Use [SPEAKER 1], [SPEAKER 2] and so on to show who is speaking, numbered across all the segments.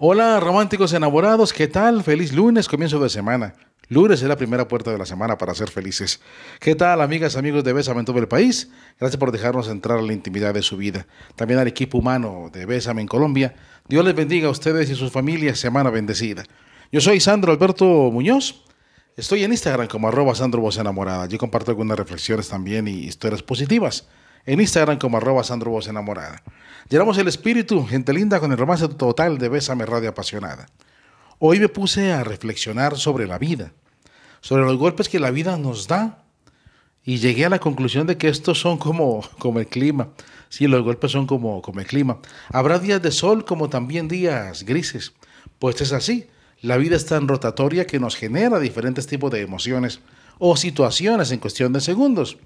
[SPEAKER 1] Hola, románticos enamorados, ¿qué tal? Feliz lunes, comienzo de semana. Lunes es la primera puerta de la semana para ser felices. ¿Qué tal, amigas, amigos de Bésame en todo el país? Gracias por dejarnos entrar a la intimidad de su vida. También al equipo humano de Bésame en Colombia. Dios les bendiga a ustedes y sus familias. Semana bendecida. Yo soy Sandro Alberto Muñoz. Estoy en Instagram como arroba Sandro Voz Yo comparto algunas reflexiones también y historias positivas en Instagram como arroba Sandro Voz Enamorada. Llenamos el espíritu, gente linda, con el romance total de Bésame Radio Apasionada. Hoy me puse a reflexionar sobre la vida, sobre los golpes que la vida nos da y llegué a la conclusión de que estos son como, como el clima. Sí, los golpes son como, como el clima. Habrá días de sol como también días grises. Pues es así. La vida es tan rotatoria que nos genera diferentes tipos de emociones o situaciones en cuestión de segundos.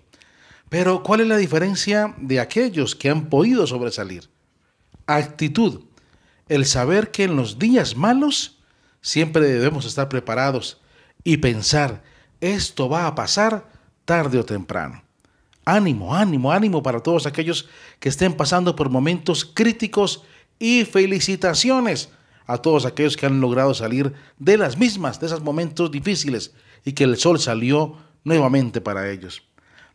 [SPEAKER 1] Pero ¿cuál es la diferencia de aquellos que han podido sobresalir? Actitud. El saber que en los días malos siempre debemos estar preparados y pensar, esto va a pasar tarde o temprano. Ánimo, ánimo, ánimo para todos aquellos que estén pasando por momentos críticos y felicitaciones a todos aquellos que han logrado salir de las mismas, de esos momentos difíciles y que el sol salió nuevamente para ellos.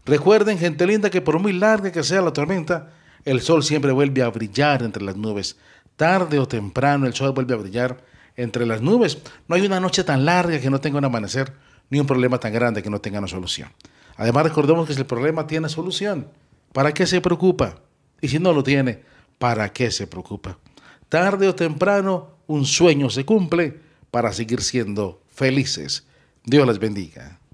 [SPEAKER 1] Recuerden, gente linda, que por muy larga que sea la tormenta, el sol siempre vuelve a brillar entre las nubes. Tarde o temprano el sol vuelve a brillar entre las nubes. No hay una noche tan larga que no tenga un amanecer, ni un problema tan grande que no tenga una solución. Además, recordemos que si el problema tiene solución, ¿para qué se preocupa? Y si no lo tiene, ¿para qué se preocupa? Tarde o temprano, un sueño se cumple para seguir siendo felices. Dios les bendiga.